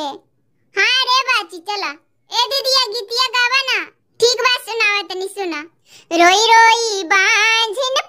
बे हाँ रे बाची चला ए दीदिया गीतिया गावा ना ठीक बात सुनावा तनी सुना रोई रोई बांझ